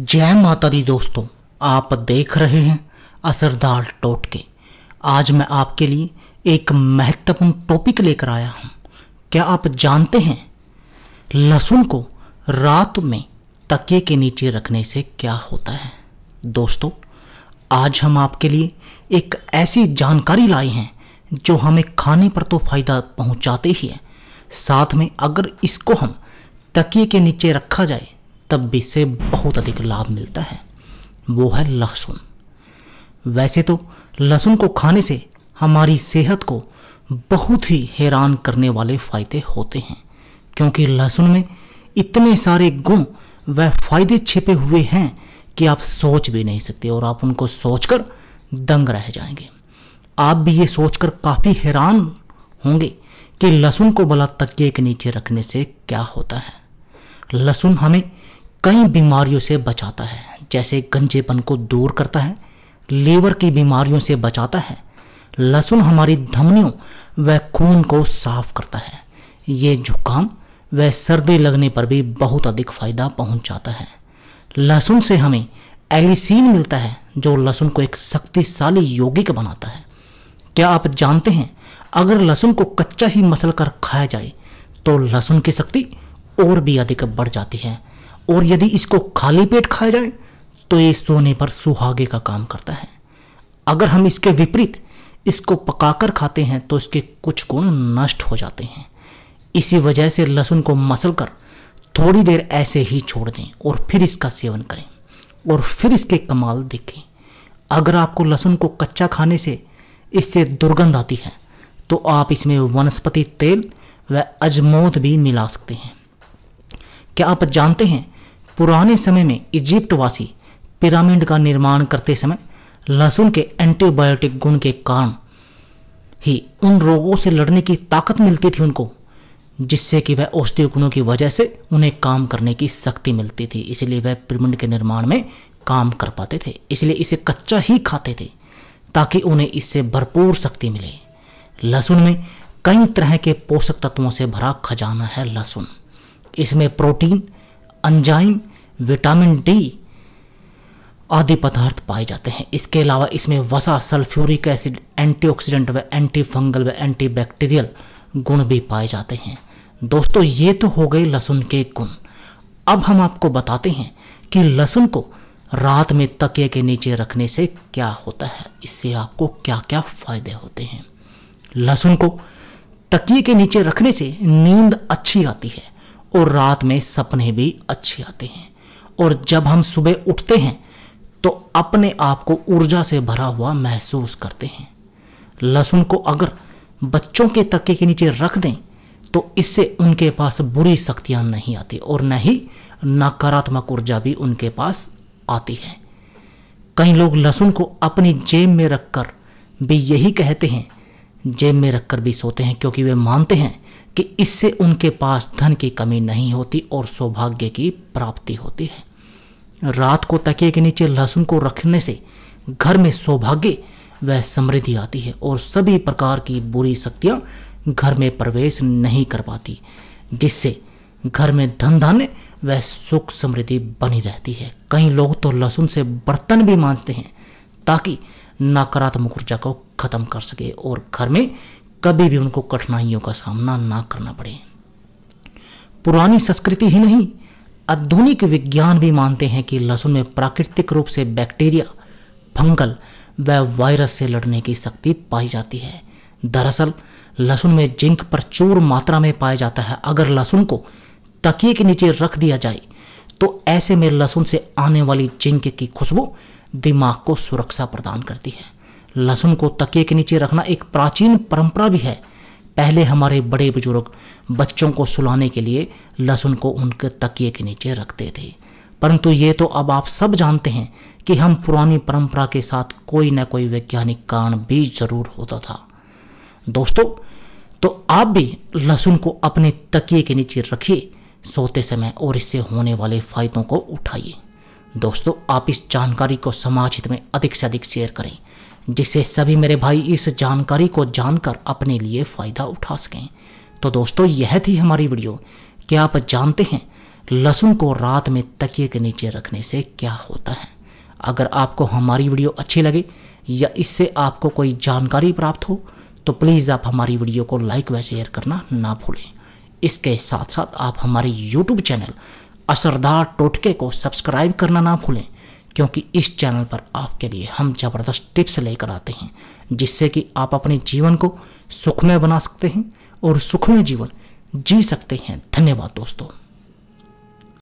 जय माता दी दोस्तों आप देख रहे हैं असरदार टोटके आज मैं आपके लिए एक महत्वपूर्ण टॉपिक लेकर आया हूँ क्या आप जानते हैं लहसुन को रात में तकिए के नीचे रखने से क्या होता है दोस्तों आज हम आपके लिए एक ऐसी जानकारी लाए हैं जो हमें खाने पर तो फ़ायदा पहुँचाते ही है साथ में अगर इसको हम तकिए के नीचे रखा जाए तब भी इससे बहुत अधिक लाभ मिलता है वो है लहसुन वैसे तो लहसुन को खाने से हमारी सेहत को बहुत ही हैरान करने वाले फायदे होते हैं क्योंकि लहसुन में इतने सारे गुण व फायदे छिपे हुए हैं कि आप सोच भी नहीं सकते और आप उनको सोचकर दंग रह जाएंगे आप भी ये सोचकर काफ़ी हैरान होंगे कि लहसुन को बला तकिए के नीचे रखने से क्या होता है लहसुन हमें कई बीमारियों से बचाता है जैसे गंजेपन को दूर करता है लीवर की बीमारियों से बचाता है लहसुन हमारी धमनियों व खून को साफ करता है ये जुकाम व सर्दी लगने पर भी बहुत अधिक फायदा पहुंचाता है लहसुन से हमें एलिसीन मिलता है जो लहसुन को एक शक्तिशाली यौगिक बनाता है क्या आप जानते हैं अगर लहसुन को कच्चा ही मसल कर खाया जाए तो लहसुन की शक्ति और भी अधिक बढ़ जाती है और यदि इसको खाली पेट खाया जाए तो ये सोने पर सुहागे का काम करता है अगर हम इसके विपरीत इसको पकाकर खाते हैं तो इसके कुछ गुण नष्ट हो जाते हैं इसी वजह से लहसुन को मसल कर थोड़ी देर ऐसे ही छोड़ दें और फिर इसका सेवन करें और फिर इसके कमाल देखें अगर आपको लहसुन को कच्चा खाने से इससे दुर्गंध आती है तो आप इसमें वनस्पति तेल व अजमोद भी मिला सकते हैं क्या आप जानते हैं पुराने समय में इजिप्टवासी पिरामिड का निर्माण करते समय लहसुन के एंटीबायोटिक गुण के कारण ही उन रोगों से लड़ने की ताकत मिलती थी उनको जिससे कि वह औषधीय गुणों की वजह से उन्हें काम करने की शक्ति मिलती थी इसलिए वह पिरामिड के निर्माण में काम कर पाते थे इसलिए इसे कच्चा ही खाते थे ताकि उन्हें इससे भरपूर शक्ति मिले लहसुन में कई तरह के पोषक तत्वों से भरा खजाना है लहसुन इसमें प्रोटीन अंजाइम विटामिन डी आदि पदार्थ पाए जाते हैं इसके अलावा इसमें वसा सल्फ्यूरिक एसिड एंटीऑक्सीडेंट व एंटी फंगल व एंटी बैक्टीरियल गुण भी पाए जाते हैं दोस्तों ये तो हो गए लहसुन के गुण अब हम आपको बताते हैं कि लहसुन को रात में तकिए के नीचे रखने से क्या होता है इससे आपको क्या क्या फ़ायदे होते हैं लहसुन को तकिए के नीचे रखने से नींद अच्छी आती है और रात में सपने भी अच्छे आते हैं और जब हम सुबह उठते हैं तो अपने आप को ऊर्जा से भरा हुआ महसूस करते हैं लहसुन को अगर बच्चों के तक्के के नीचे रख दें तो इससे उनके पास बुरी शक्तियाँ नहीं आती और न ही नकारात्मक ऊर्जा भी उनके पास आती है कई लोग लहसुन को अपनी जेब में रखकर भी यही कहते हैं जेब में रखकर भी सोते हैं क्योंकि वे मानते हैं कि इससे उनके पास धन की कमी नहीं होती और सौभाग्य की प्राप्ति होती है रात को तकिए के नीचे लहसुन को रखने से घर में सौभाग्य व समृद्धि आती है और सभी प्रकार की बुरी शक्तियाँ घर में प्रवेश नहीं कर पाती जिससे घर में धन धान्य व सुख समृद्धि बनी रहती है कई लोग तो लहसुन से बर्तन भी मांजते हैं ताकि नकारात्मक ऊर्जा को खत्म कर सके और घर में कभी भी उनको कठिनाइयों का सामना ना करना पड़े पुरानी संस्कृति ही नहीं आधुनिक विज्ञान भी मानते हैं कि लहसुन में प्राकृतिक रूप से बैक्टीरिया फंगल व वायरस से लड़ने की शक्ति पाई जाती है दरअसल लहसुन में जिंक प्रचुर मात्रा में पाया जाता है अगर लहसुन को तकिए के नीचे रख दिया जाए तो ऐसे में लहसुन से आने वाली जिंक की खुशबू दिमाग को सुरक्षा प्रदान करती है लहसुन को तकिए के नीचे रखना एक प्राचीन परंपरा भी है पहले हमारे बड़े बुजुर्ग बच्चों को सुलाने के लिए लहसुन को उनके तकिए के नीचे रखते थे परंतु ये तो अब आप सब जानते हैं कि हम पुरानी परंपरा के साथ कोई ना कोई वैज्ञानिक कारण भी जरूर होता था दोस्तों तो आप भी लहसुन को अपने तकिए के नीचे रखिए सोते समय और इससे होने वाले फायदों को उठाइए दोस्तों आप इस जानकारी को समाज हित में अधिक से अधिक शेयर करें जिससे सभी मेरे भाई इस जानकारी को जानकर अपने लिए फ़ायदा उठा सकें तो दोस्तों यह थी हमारी वीडियो क्या आप जानते हैं लहसुन को रात में तकिए के नीचे रखने से क्या होता है अगर आपको हमारी वीडियो अच्छी लगे या इससे आपको कोई जानकारी प्राप्त हो तो प्लीज़ आप हमारी वीडियो को लाइक व शेयर करना ना भूलें इसके साथ साथ आप हमारे यूट्यूब चैनल असरदार टोटके को सब्सक्राइब करना ना भूलें क्योंकि इस चैनल पर आपके लिए हम ज़बरदस्त टिप्स लेकर आते हैं जिससे कि आप अपने जीवन को सुखमय बना सकते हैं और सुखमय जीवन जी सकते हैं धन्यवाद दोस्तों